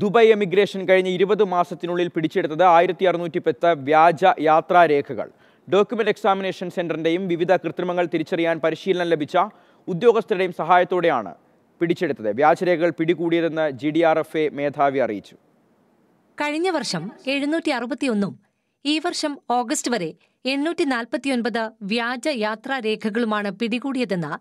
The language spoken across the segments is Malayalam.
ദുബായ് എമിഗ്രേഷൻ കഴിഞ്ഞ ഇരുപത് മാസത്തിനുള്ളിൽ പിടിച്ചെടുത്തത് ആയിരത്തി അറുന്നൂറ്റി പത്ത് വ്യാജ യാത്രാരേഖകൾ ഡോക്യുമെൻ്റ് എക്സാമിനേഷൻ സെൻറ്ററിൻ്റെയും വിവിധ കൃത്രിമങ്ങൾ തിരിച്ചറിയാൻ പരിശീലനം ലഭിച്ച ഉദ്യോഗസ്ഥരുടെയും സഹായത്തോടെയാണ് പിടിച്ചെടുത്തത് വ്യാജരേഖകൾ പിടികൂടിയതെന്ന് G D R F A മേധാവി അറിയിച്ചു കഴിഞ്ഞ വർഷം എഴുന്നൂറ്റി അറുപത്തിയൊന്നും ഈ വർഷം ഓഗസ്റ്റ് വരെ എണ്ണൂറ്റി നാൽപ്പത്തിയൊൻപത് വ്യാജ യാത്രാരേഖകളുമാണ് പിടികൂടിയതെന്ന്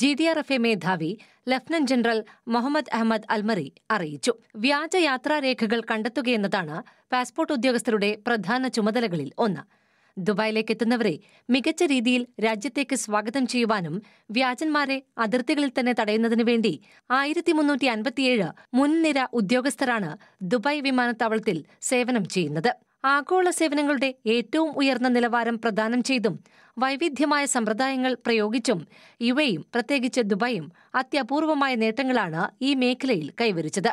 G D R F A മേധാവി lieutenant general Mohammed Ahmed Al Marri അറിയിച്ചു വ്യാജ യാത്രാരേഖകൾ കണ്ടെത്തുകയെന്നതാണ് പാസ്പോർട്ട് ഉദ്യോഗസ്ഥരുടെ പ്രധാന ചുമതലകളിൽ ഒന്ന് ദുബായിലേക്ക് എത്തുന്നവരെ മികച്ച രീതിയിൽ രാജ്യത്തേക്ക് സ്വാഗതം ചെയ്യുവാനും വ്യാജന്മാരെ അതിർത്തികളിൽ തന്നെ തടയുന്നതിനു വേണ്ടി ആയിരത്തി മുന്നൂറ്റി അൻപത്തിയേഴ് മുൻനിര ഉദ്യോഗസ്ഥരാണ് ദുബായ് വിമാനത്താവളത്തിൽ സേവനം ചെയ്യുന്നത് ആഗോള സേവനങ്ങളുടെ ഏറ്റവും ഉയർന്ന നിലവാരം പ്രദാനം ചെയ്തും വൈവിധ്യമായ സമ്പ്രദായങ്ങൾ പ്രയോഗിച്ചും യു പ്രത്യേകിച്ച് ദുബായും അത്യപൂർവമായ നേട്ടങ്ങളാണ് ഈ മേഖലയിൽ കൈവരിച്ചത്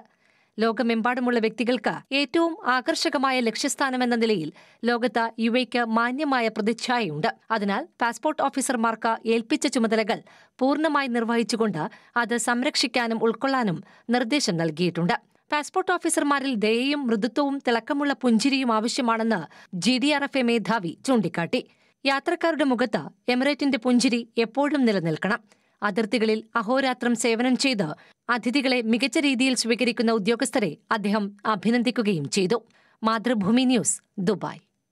ലോകമെമ്പാടുമുള്ള വ്യക്തികൾക്ക് ഏറ്റവും ആകർഷകമായ ലക്ഷ്യസ്ഥാനമെന്ന നിലയിൽ ലോകത്ത് യുവയ്ക്ക് മാന്യമായ പ്രതിച്ഛായയുണ്ട് അതിനാൽ പാസ്പോർട്ട് ഓഫീസർമാർക്ക് ഏൽപ്പിച്ച ചുമതലകൾ പൂർണ്ണമായി നിർവഹിച്ചുകൊണ്ട് അത് സംരക്ഷിക്കാനും ഉൾക്കൊള്ളാനും നിർദ്ദേശം നൽകിയിട്ടുണ്ട് പാസ്പോർട്ട് ഓഫീസർമാരിൽ ദയയും മൃദുത്വവും തിളക്കമുള്ള പുഞ്ചിരിയും ആവശ്യമാണെന്ന് G D R F A മേധാവി ചൂണ്ടിക്കാട്ടി യാത്രക്കാരുടെ മുഖത്ത് എമിറേറ്റിന്റെ പുഞ്ചിരി എപ്പോഴും നിലനിൽക്കണം അതിർത്തികളിൽ അഹോരാത്രം സേവനം ചെയ്ത് അതിഥികളെ മികച്ച രീതിയിൽ സ്വീകരിക്കുന്ന ഉദ്യോഗസ്ഥരെ അദ്ദേഹം അഭിനന്ദിക്കുകയും ചെയ്തു മാതൃഭൂമി ന്യൂസ് ദുബായ്